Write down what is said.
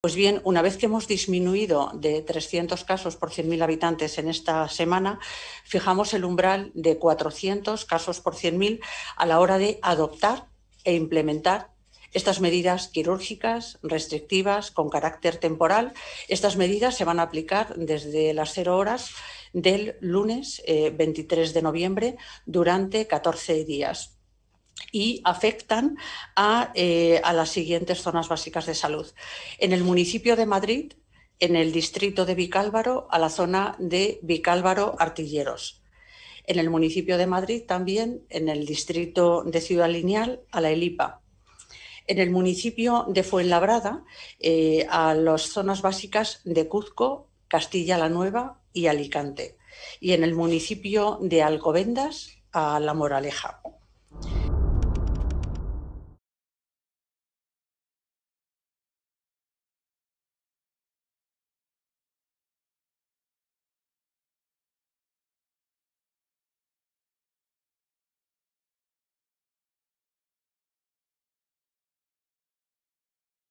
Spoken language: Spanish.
Pues bien, una vez que hemos disminuido de 300 casos por 100.000 habitantes en esta semana, fijamos el umbral de 400 casos por 100.000 a la hora de adoptar e implementar estas medidas quirúrgicas, restrictivas, con carácter temporal, estas medidas se van a aplicar desde las cero horas del lunes 23 eh, de noviembre durante 14 días y afectan eh, a, las siguientes zonas básicas de salud. En el municipio de Madrid, en el distrito de Vicálvaro, a la zona de Vicálvaro Artilleros. En el municipio de Madrid también, en el distrito de Ciudad Lineal, a la ELIPA en el municipio de Fuenlabrada eh, a las zonas básicas de Cuzco, Castilla la Nueva y Alicante, y en el municipio de Alcobendas a La Moraleja.